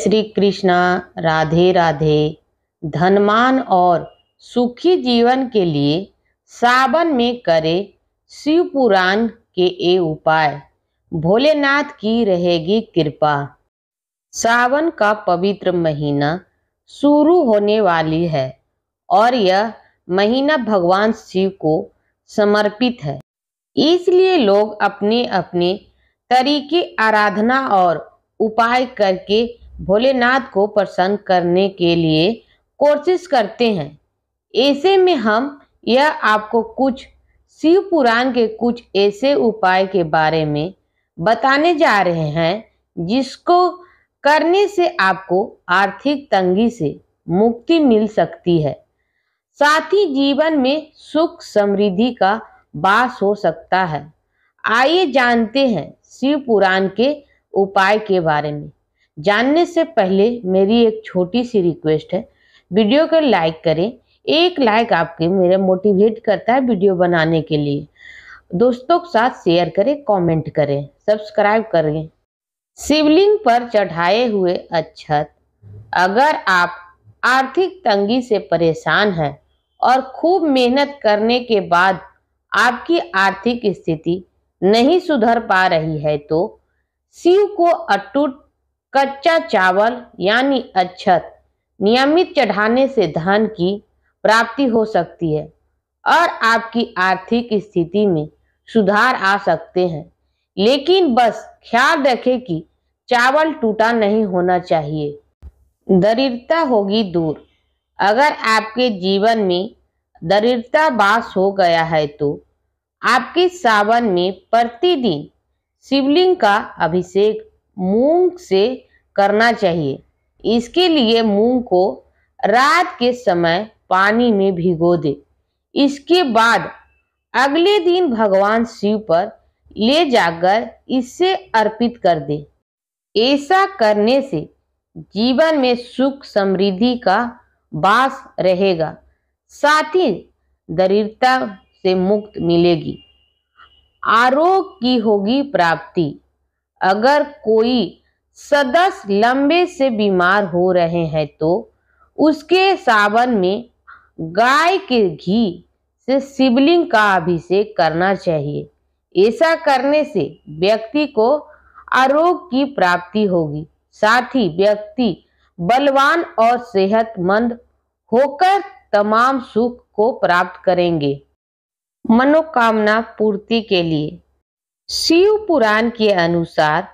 श्री कृष्णा राधे राधे धनमान और सुखी जीवन के लिए सावन में करे शिव पुराण के ए उपाय भोलेनाथ की रहेगी कृपा सावन का पवित्र महीना शुरू होने वाली है और यह महीना भगवान शिव को समर्पित है इसलिए लोग अपने अपने तरीके आराधना और उपाय करके भोलेनाथ को प्रसन्न करने के लिए कोशिश करते हैं ऐसे में हम यह आपको कुछ शिव पुराण के कुछ ऐसे उपाय के बारे में बताने जा रहे हैं जिसको करने से आपको आर्थिक तंगी से मुक्ति मिल सकती है साथ ही जीवन में सुख समृद्धि का वास हो सकता है आइए जानते हैं शिव पुराण के उपाय के बारे में जानने से पहले मेरी एक छोटी सी रिक्वेस्ट है वीडियो को लाइक करें एक लाइक आपके मेरे मोटिवेट करता है वीडियो बनाने के लिए दोस्तों के साथ शेयर करें कमेंट करें सब्सक्राइब करें शिवलिंग पर चढ़ाए हुए अच्छत अगर आप आर्थिक तंगी से परेशान हैं और खूब मेहनत करने के बाद आपकी आर्थिक स्थिति नहीं सुधर पा रही है तो शिव को अटूट कच्चा चावल यानी अच्छत नियमित चढ़ाने से धन की प्राप्ति हो सकती है और आपकी आर्थिक स्थिति में सुधार आ सकते हैं लेकिन बस ख्याल रखें कि चावल टूटा नहीं होना चाहिए दरिद्रता होगी दूर अगर आपके जीवन में दरिद्रता बास हो गया है तो आपके सावन में प्रतिदिन शिवलिंग का अभिषेक मूंग से करना चाहिए इसके लिए मूंग को रात के समय पानी में भिगो दे इसके बाद अगले दिन भगवान शिव पर ले जाकर इसे अर्पित कर दे ऐसा करने से जीवन में सुख समृद्धि का वास रहेगा साथ ही दरिद्रता से मुक्त मिलेगी आरोग्य की होगी प्राप्ति अगर कोई सदस्य लंबे से बीमार हो रहे हैं तो उसके सावन में गाय के घी से शिवलिंग का अभिषेक करना चाहिए ऐसा करने से व्यक्ति को आरोग्य की प्राप्ति होगी साथ ही व्यक्ति बलवान और सेहतमंद होकर तमाम सुख को प्राप्त करेंगे मनोकामना पूर्ति के लिए शिव पुराण के अनुसार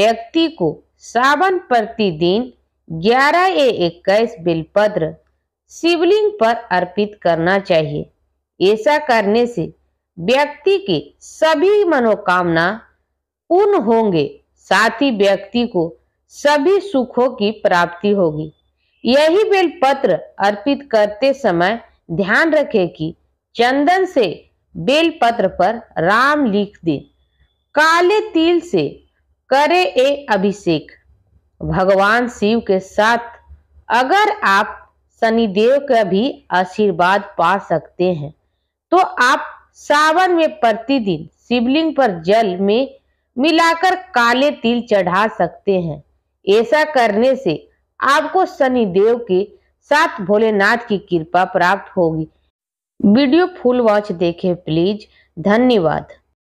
व्यक्ति को सावन प्रतिदिन ग्यारह ए इक्कीस बेलपत्र शिवलिंग पर अर्पित करना चाहिए ऐसा करने से व्यक्ति के सभी मनोकामना पूर्ण होंगे साथ ही व्यक्ति को सभी सुखों की प्राप्ति होगी यही बेलपत्र अर्पित करते समय ध्यान रखें कि चंदन से बेलपत्र पर राम लिख दें काले तिल से करे ए अभिषेक भगवान शिव के साथ अगर आप शनिदेव का भी आशीर्वाद पा सकते हैं तो आप सावन में प्रतिदिन शिवलिंग पर जल में मिलाकर काले तिल चढ़ा सकते हैं ऐसा करने से आपको शनिदेव के साथ भोलेनाथ की कृपा प्राप्त होगी वीडियो फुल वॉच देखें प्लीज धन्यवाद